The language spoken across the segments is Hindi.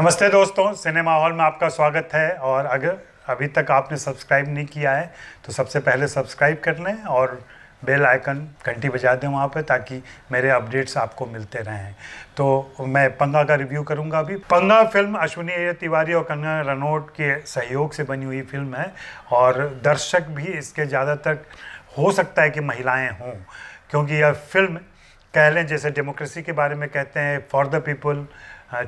नमस्ते दोस्तों सिनेमा हॉल में आपका स्वागत है और अगर अभी तक आपने सब्सक्राइब नहीं किया है तो सबसे पहले सब्सक्राइब कर लें और बेल आइकन घंटी बजा दें वहाँ पे ताकि मेरे अपडेट्स आपको मिलते रहें तो मैं पंगा का रिव्यू करूँगा अभी पंगा फिल्म अश्विनी तिवारी और कंगना रनौट के सहयोग से बनी हुई फिल्म है और दर्शक भी इसके ज़्यादातर हो सकता है कि महिलाएँ हों क्योंकि यह फिल्म कह लें जैसे डेमोक्रेसी के बारे में कहते हैं for the people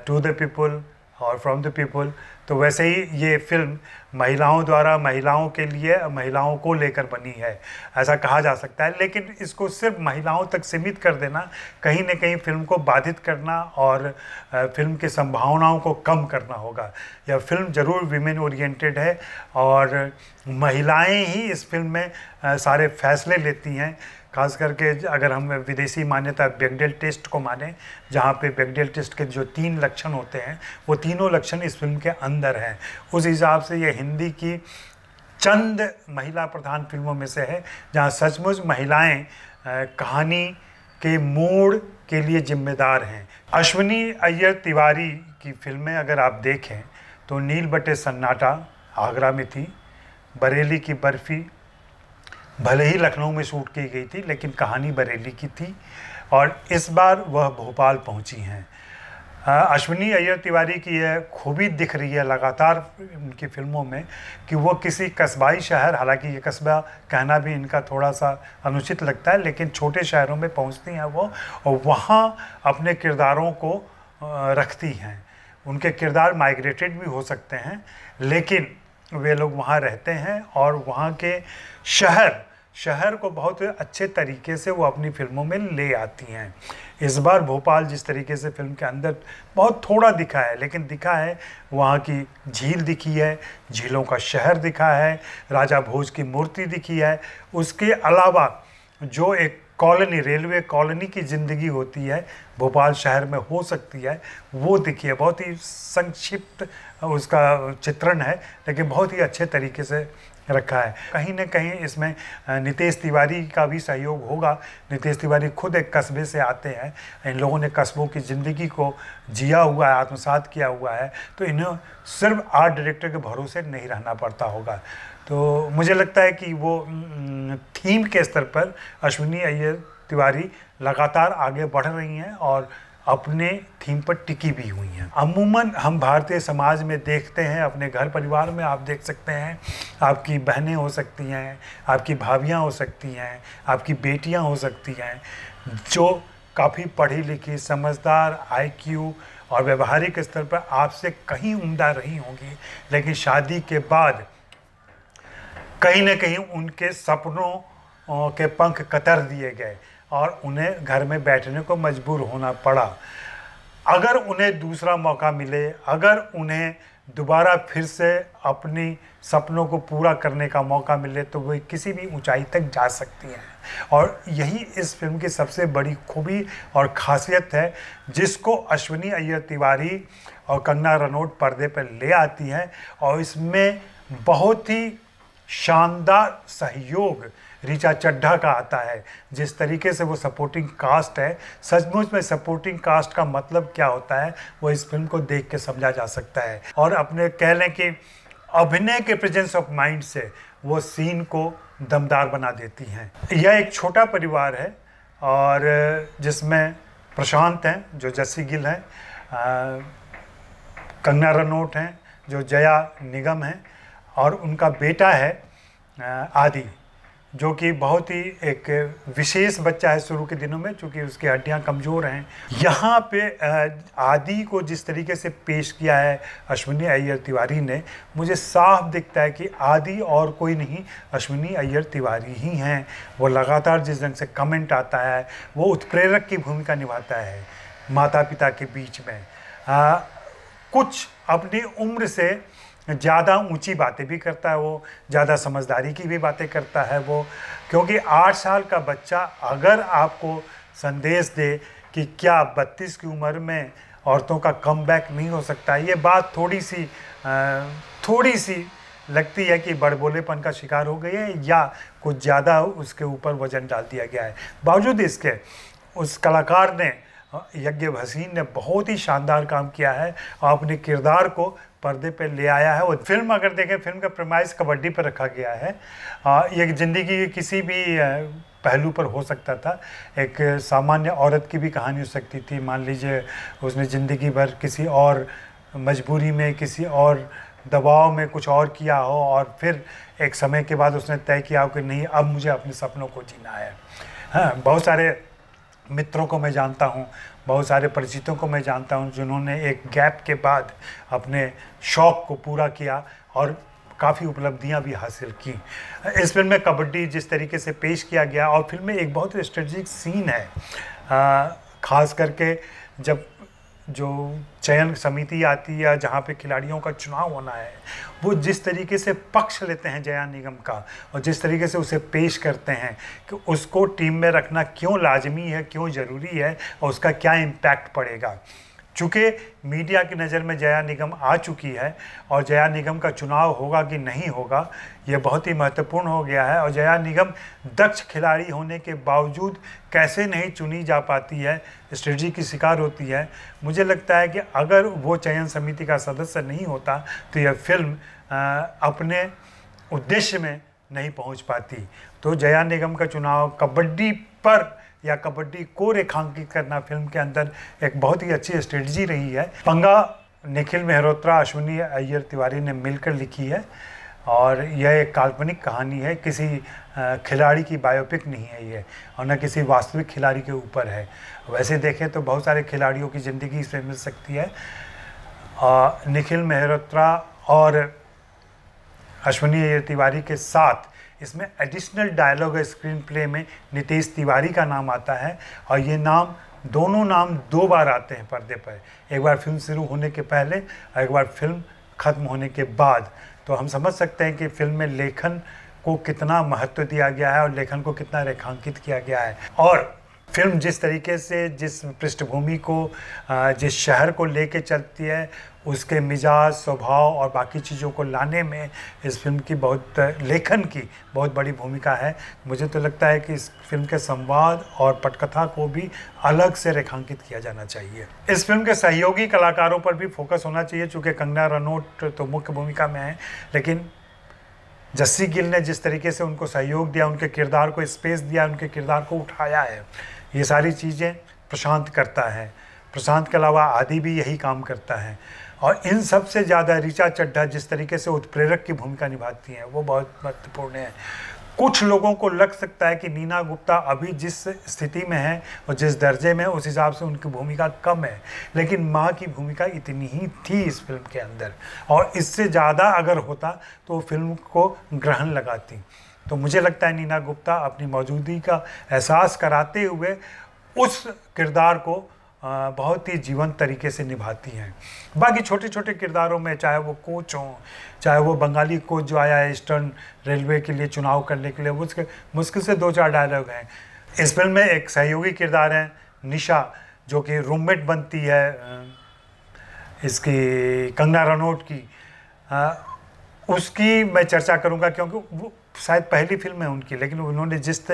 to the people और फ्रॉम द पीपल तो वैसे ही ये फिल्म महिलाओं द्वारा महिलाओं के लिए महिलाओं को लेकर बनी है ऐसा कहा जा सकता है लेकिन इसको सिर्फ महिलाओं तक सीमित कर देना कहीं ना कहीं फिल्म को बाधित करना और फिल्म की संभावनाओं को कम करना होगा यह फिल्म ज़रूर वीमेन ओरिएंटेड है और महिलाएं ही इस फिल्म में सारे फैसले लेती हैं खास करके अगर हम विदेशी मान्यता बेगडेल टेस्ट को माने जहाँ पे बेगडेल टेस्ट के जो तीन लक्षण होते हैं वो तीनों लक्षण इस फिल्म के अंदर हैं उस हिसाब से ये हिंदी की चंद महिला प्रधान फिल्मों में से है जहाँ सचमुच महिलाएं कहानी के मोड़ के लिए जिम्मेदार हैं अश्विनी अय्यर तिवारी की फिल्में अगर आप देखें तो नील बटे सन्नाटा आगरा में थी बरेली की बर्फ़ी भले ही लखनऊ में शूट की गई थी लेकिन कहानी बरेली की थी और इस बार वह भोपाल पहुंची हैं अश्विनी अय्यर तिवारी की यह खूबी दिख रही है लगातार उनकी फिल्मों में कि वो किसी कस्बाई शहर हालांकि ये कस्बा कहना भी इनका थोड़ा सा अनुचित लगता है लेकिन छोटे शहरों में पहुंचती हैं वो और वहाँ अपने किरदारों को रखती हैं उनके किरदार माइग्रेटेड भी हो सकते हैं लेकिन वे लोग वहाँ रहते हैं और वहाँ के शहर शहर को बहुत अच्छे तरीके से वो अपनी फिल्मों में ले आती हैं इस बार भोपाल जिस तरीके से फिल्म के अंदर बहुत थोड़ा दिखा है लेकिन दिखा है वहाँ की झील दिखी है झीलों का शहर दिखा है राजा भोज की मूर्ति दिखी है उसके अलावा जो एक कॉलोनी रेलवे कॉलोनी की ज़िंदगी होती है भोपाल शहर में हो सकती है वो दिखी है बहुत ही संक्षिप्त उसका चित्रण है लेकिन बहुत ही अच्छे तरीके से रखा है कहीं ना कहीं इसमें नितेश तिवारी का भी सहयोग होगा नितेश तिवारी खुद एक कस्बे से आते हैं इन लोगों ने कस्बों की ज़िंदगी को जिया हुआ है आत्मसात किया हुआ है तो इन्हें सिर्फ आर्ट डायरेक्टर के भरोसे नहीं रहना पड़ता होगा तो मुझे लगता है कि वो थीम के स्तर पर अश्विनी अय्यर तिवारी लगातार आगे बढ़ रही हैं और अपने थीम पर टिकी भी हुई हैं अमूमन हम भारतीय समाज में देखते हैं अपने घर परिवार में आप देख सकते हैं आपकी बहनें हो सकती हैं आपकी भाभियाँ हो सकती हैं आपकी बेटियाँ हो सकती हैं जो काफ़ी पढ़ी लिखी समझदार आईक्यू और व्यवहारिक स्तर पर आपसे कहीं उमदा रही होंगी लेकिन शादी के बाद कहीं ना कहीं उनके सपनों के पंख कतर दिए गए और उन्हें घर में बैठने को मजबूर होना पड़ा अगर उन्हें दूसरा मौका मिले अगर उन्हें दोबारा फिर से अपनी सपनों को पूरा करने का मौका मिले तो वे किसी भी ऊंचाई तक जा सकती हैं और यही इस फिल्म की सबसे बड़ी खूबी और खासियत है जिसको अश्विनी अय्यर तिवारी और कंगना रनौत पर्दे पर ले आती हैं और इसमें बहुत ही शानदार सहयोग रिचा चड्ढा का आता है जिस तरीके से वो सपोर्टिंग कास्ट है सचमुच में सपोर्टिंग कास्ट का मतलब क्या होता है वो इस फिल्म को देख के समझा जा सकता है और अपने कह लें कि अभिनय के प्रेजेंस ऑफ माइंड से वो सीन को दमदार बना देती हैं यह एक छोटा परिवार है और जिसमें प्रशांत हैं जो जस्सी गिल हैं कंगना रनोट हैं जो जया निगम हैं और उनका बेटा है आदि जो कि बहुत ही एक विशेष बच्चा है शुरू के दिनों में चूँकि उसकी हड्डियाँ कमज़ोर हैं यहाँ पे आदि को जिस तरीके से पेश किया है अश्विनी अय्यर तिवारी ने मुझे साफ दिखता है कि आदि और कोई नहीं अश्विनी अय्यर तिवारी ही हैं वो लगातार जिस ढंग से कमेंट आता है वो उत्प्रेरक की भूमिका निभाता है माता पिता के बीच में आ, कुछ अपनी उम्र से ज़्यादा ऊंची बातें भी करता है वो ज़्यादा समझदारी की भी बातें करता है वो क्योंकि आठ साल का बच्चा अगर आपको संदेश दे कि क्या बत्तीस की उम्र में औरतों का कम बैक नहीं हो सकता ये बात थोड़ी सी थोड़ी सी लगती है कि बड़बोलेपन का शिकार हो गई है या कुछ ज़्यादा उसके ऊपर वजन डाल दिया गया है बावजूद इसके उस कलाकार ने यज्ञ भसीन ने बहुत ही शानदार काम किया है और अपने किरदार को पर्दे पे ले आया है और फिल्म अगर देखें फिल्म का प्रमाइज़ कबड्डी पर रखा गया है ये ज़िंदगी के किसी भी पहलू पर हो सकता था एक सामान्य औरत की भी कहानी हो सकती थी मान लीजिए उसने ज़िंदगी भर किसी और मजबूरी में किसी और दबाव में कुछ और किया हो और फिर एक समय के बाद उसने तय किया हो कि नहीं अब मुझे अपने सपनों को जीना है हाँ बहुत सारे मित्रों को मैं जानता हूँ बहुत सारे परिचितों को मैं जानता हूँ जिन्होंने एक गैप के बाद अपने शौक़ को पूरा किया और काफ़ी उपलब्धियाँ भी हासिल की इस फिल्म में कबड्डी जिस तरीके से पेश किया गया और फिल्म में एक बहुत स्ट्रेटजिक सीन है खास करके जब जो चयन समिति आती है जहाँ पे खिलाड़ियों का चुनाव होना है वो जिस तरीके से पक्ष लेते हैं जया निगम का और जिस तरीके से उसे पेश करते हैं कि उसको टीम में रखना क्यों लाजमी है क्यों ज़रूरी है और उसका क्या इम्पैक्ट पड़ेगा चूँकि मीडिया की नज़र में जया निगम आ चुकी है और जया निगम का चुनाव होगा कि नहीं होगा यह बहुत ही महत्वपूर्ण हो गया है और जया निगम दक्ष खिलाड़ी होने के बावजूद कैसे नहीं चुनी जा पाती है स्ट्रेटी की शिकार होती है मुझे लगता है कि अगर वो चयन समिति का सदस्य नहीं होता तो यह फिल्म अपने उद्देश्य में नहीं पहुँच पाती तो जया निगम का चुनाव कबड्डी पर या कबड्डी को रेखांकित करना फिल्म के अंदर एक बहुत ही अच्छी स्ट्रेटजी रही है पंगा निखिल मेहरोत्रा अश्विनी अय्यर तिवारी ने मिलकर लिखी है और यह एक काल्पनिक कहानी है किसी खिलाड़ी की बायोपिक नहीं है ये और न किसी वास्तविक खिलाड़ी के ऊपर है वैसे देखें तो बहुत सारे खिलाड़ियों की ज़िंदगी इसमें मिल सकती है निखिल मेहरोत्रा और अश्विनी अय्यर तिवारी के साथ इसमें एडिशनल डायलॉग स्क्रीन प्ले में नितेश तिवारी का नाम आता है और ये नाम दोनों नाम दो बार आते हैं पर्दे पर एक बार फिल्म शुरू होने के पहले और एक बार फिल्म ख़त्म होने के बाद तो हम समझ सकते हैं कि फिल्म में लेखन को कितना महत्व दिया गया है और लेखन को कितना रेखांकित किया गया है और फिल्म जिस तरीके से जिस पृष्ठभूमि को जिस शहर को लेके चलती है उसके मिजाज स्वभाव और बाकी चीज़ों को लाने में इस फिल्म की बहुत लेखन की बहुत बड़ी भूमिका है मुझे तो लगता है कि इस फिल्म के संवाद और पटकथा को भी अलग से रेखांकित किया जाना चाहिए इस फिल्म के सहयोगी कलाकारों पर भी फोकस होना चाहिए चूँकि कंगना रनोट तो मुख्य भूमिका में है लेकिन जस्सी गिल ने जिस तरीके से उनको सहयोग दिया उनके किरदार को स्पेस दिया उनके किरदार को उठाया है ये सारी चीज़ें प्रशांत करता है प्रशांत के अलावा आदि भी यही काम करता है और इन सब से ज़्यादा ऋचा चड्ढा जिस तरीके से उत्प्रेरक की भूमिका निभाती हैं वो बहुत महत्वपूर्ण है कुछ लोगों को लग सकता है कि नीना गुप्ता अभी जिस स्थिति में है और जिस दर्जे में उस हिसाब से उनकी भूमिका कम है लेकिन माँ की भूमिका इतनी ही थी इस फिल्म के अंदर और इससे ज़्यादा अगर होता तो फिल्म को ग्रहण लगाती तो मुझे लगता है नीना गुप्ता अपनी मौजूदगी का एहसास कराते हुए उस किरदार को बहुत ही जीवंत तरीके से निभाती हैं बाकी छोटे छोटे किरदारों में चाहे वो कोच हों चाहे वो बंगाली कोच जो आया है ईस्टर्न रेलवे के लिए चुनाव करने के लिए उसके मुश्किल से दो चार डायलॉग हैं इस फिल्म में एक सहयोगी किरदार हैं निशा जो कि रूममेट बनती है इसकी कंगना रनौट की उसकी मैं चर्चा करूँगा क्योंकि शायद पहली फिल्म है उनकी लेकिन उन्होंने जिस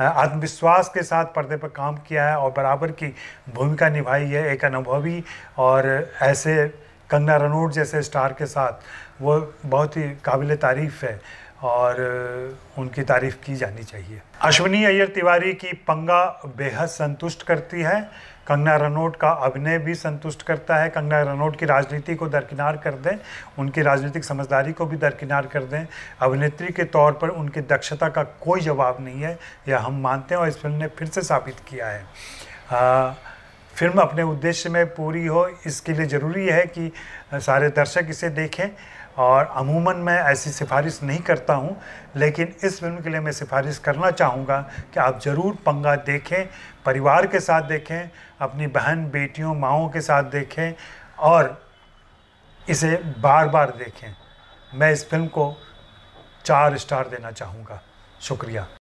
आत्मविश्वास के साथ पर्दे पर काम किया है और बराबर की भूमिका निभाई है एक अनुभवी और ऐसे कंगना रनोट जैसे स्टार के साथ वो बहुत ही काबिल तारीफ़ है और उनकी तारीफ़ की जानी चाहिए अश्विनी अय्यर तिवारी की पंगा बेहद संतुष्ट करती है कंगना रनौत का अभिनय भी संतुष्ट करता है कंगना रनौत की राजनीति को दरकिनार कर दें उनकी राजनीतिक समझदारी को भी दरकिनार कर दें अभिनेत्री के तौर पर उनकी दक्षता का कोई जवाब नहीं है यह हम मानते हैं और इस फिल्म ने फिर से साबित किया है आ, फिल्म अपने उद्देश्य में पूरी हो इसके लिए ज़रूरी है कि सारे दर्शक इसे देखें और अमूमन मैं ऐसी सिफारिश नहीं करता हूँ लेकिन इस फिल्म के लिए मैं सिफारिश करना चाहूँगा कि आप ज़रूर पंगा देखें परिवार के साथ देखें अपनी बहन बेटियों माओ के साथ देखें और इसे बार बार देखें मैं इस फिल्म को चार स्टार देना चाहूँगा शुक्रिया